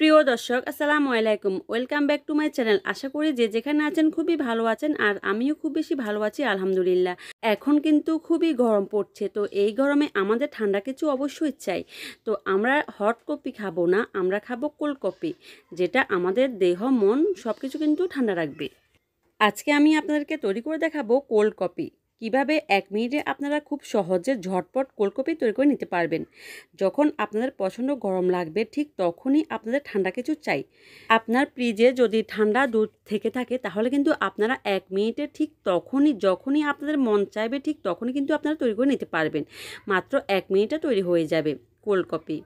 প্রিয় দর্শক আসসালামু আলাইকুম welcome back to my channel আশা করি যে যেখানে আছেন খুবই ভালো আছেন আর আমিও খুব বেশি ভালো আছি আলহামদুলিল্লাহ এখন কিন্তু খুবই গরম পড়ছে তো এই গরমে আমাদের ঠান্ডা কিছু অবশ্যই চাই তো আমরা হট কপি খাবো না আমরা খাবো কোল্ড কপি যেটা আমাদের দেহ মন সব কিছু কিন্তু ঠান্ডা রাখবে আজকে আমি আপনাদেরকে তৈরি করে দেখাবো কোল্ড কপি কিভাবে এক মিনিটে আপনারা খুব সহজে ঝটপট কোলকপি তৈরি করে নিতে পারবেন যখন আপনাদের পছন্দ গরম লাগবে ঠিক তখনই আপনাদের ঠান্ডা কিছু চাই আপনার ফ্রিজে যদি ঠান্ডা দুধ থেকে থাকে তাহলে কিন্তু আপনারা এক মিনিটে ঠিক তখনই যখনই আপনাদের মন চাইবে ঠিক তখনই কিন্তু আপনারা তৈরি করে নিতে পারবেন মাত্র এক মিনিটে তৈরি হয়ে যাবে কোলকপি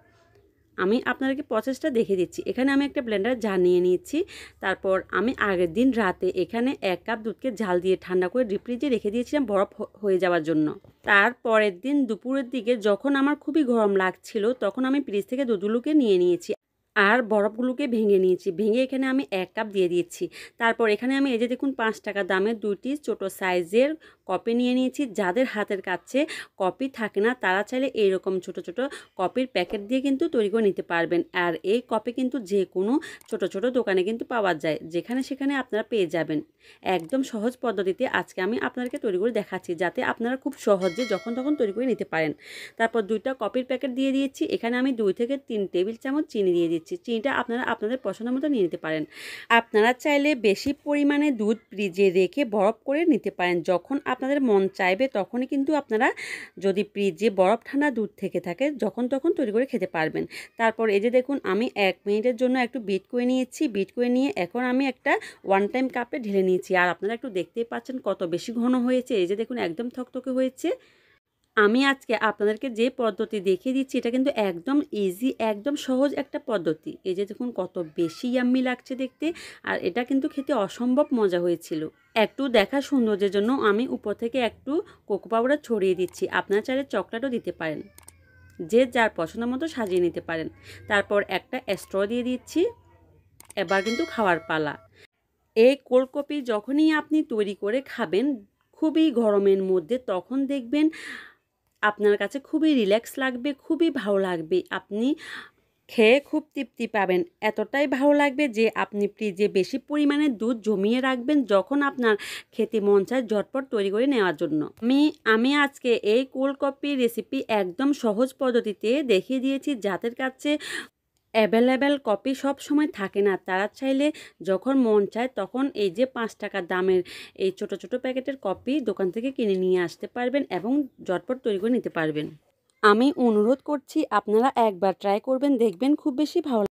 আমি আপনাদেরকে প্রসেসটা দেখে দিচ্ছি এখানে আমি একটা ব্লেন্ডার ঝাল নিয়ে নিয়েছি তারপর আমি আগের দিন রাতে এখানে এক কাপ দুধকে ঝাল দিয়ে ঠান্ডা করে ডিপ্রিজে রেখে দিয়েছিলাম বরফ হয়ে যাওয়ার জন্য তার পরের দিন দুপুরের দিকে যখন আমার খুবই গরম লাগছিল তখন আমি ফ্রিজ থেকে দুধুলুকে নিয়ে নিয়েছি আর বরফগুলোকে ভেঙে নিয়েছি ভেঙে এখানে আমি এক কাপ দিয়ে দিয়েছি তারপর এখানে আমি এই যে দেখুন পাঁচ টাকা দামের দুইটি ছোটো সাইজের কপি নিয়ে নিয়েছি যাদের হাতের কাছে কপি থাকে না তারা চাইলে এইরকম ছোট ছোট কপির প্যাকেট দিয়ে কিন্তু তৈরি করে নিতে পারবেন আর এই কপি কিন্তু যে কোনো ছোট ছোট দোকানে কিন্তু পাওয়া যায় যেখানে সেখানে আপনারা পেয়ে যাবেন একদম সহজ পদ্ধতিতে আজকে আমি আপনাদেরকে তৈরি করে দেখাচ্ছি যাতে আপনারা খুব সহজে যখন তখন তৈরি করে নিতে পারেন তারপর দুইটা কপির প্যাকেট দিয়ে দিয়েছি এখানে আমি দুই থেকে তিন টেবিল চামচ চিনি দিয়ে দিয়েছি দিচ্ছি চিনিটা আপনারা আপনাদের পছন্দ মতো নিয়ে নিতে পারেন আপনারা চাইলে বেশি পরিমাণে দুধ ফ্রিজে রেখে বরফ করে নিতে পারেন যখন আপনাদের মন চাইবে তখনই কিন্তু আপনারা যদি ফ্রিজে বরফ ঠান্ডা দুধ থেকে থাকে যখন তখন তৈরি করে খেতে পারবেন তারপর এই যে দেখুন আমি এক মিনিটের জন্য একটু বিট করে নিয়েছি বিট করে নিয়ে এখন আমি একটা ওয়ান টাইম কাপে ঢেলে নিয়েছি আর আপনারা একটু দেখতেই পাচ্ছেন কত বেশি ঘন হয়েছে এই যে দেখুন একদম থকথকে হয়েছে আমি আজকে আপনাদেরকে যে পদ্ধতি দেখিয়ে দিচ্ছি এটা কিন্তু একদম ইজি একদম সহজ একটা পদ্ধতি এই যে দেখুন কত বেশি ইয়াম্মি লাগছে দেখতে আর এটা কিন্তু খেতে অসম্ভব মজা হয়েছিল একটু দেখা সৌন্দর্যের জন্য আমি উপর থেকে একটু কোকো পাউডার ছড়িয়ে দিচ্ছি আপনার চাইলে চকলেটও দিতে পারেন যে যার পছন্দ মতো সাজিয়ে নিতে পারেন তারপর একটা স্ট্র দিয়ে দিচ্ছি এবার কিন্তু খাওয়ার পালা এই কোলকপি যখনই আপনি তৈরি করে খাবেন খুবই গরমের মধ্যে তখন দেখবেন আপনার কাছে খুবই রিল্যাক্স লাগবে খুবই ভালো লাগবে আপনি খেয়ে খুব তৃপ্তি পাবেন এতটাই ভালো লাগবে যে আপনি ফ্রিজে বেশি পরিমাণে দুধ জমিয়ে রাখবেন যখন আপনার খেতে মন চায় ঝটপট তৈরি করে নেওয়ার জন্য আমি আমি আজকে এই কোল্ড কফি রেসিপি একদম সহজ পদ্ধতিতে দেখিয়ে দিয়েছি যাদের কাছে অ্যাভেলেবেল কপি সব সময় থাকে না তারা চাইলে যখন মন চায় তখন এই যে পাঁচ টাকা দামের এই ছোট ছোট প্যাকেটের কপি দোকান থেকে কিনে নিয়ে আসতে পারবেন এবং জটপট তৈরি করে নিতে পারবেন আমি অনুরোধ করছি আপনারা একবার ট্রাই করবেন দেখবেন খুব বেশি ভালো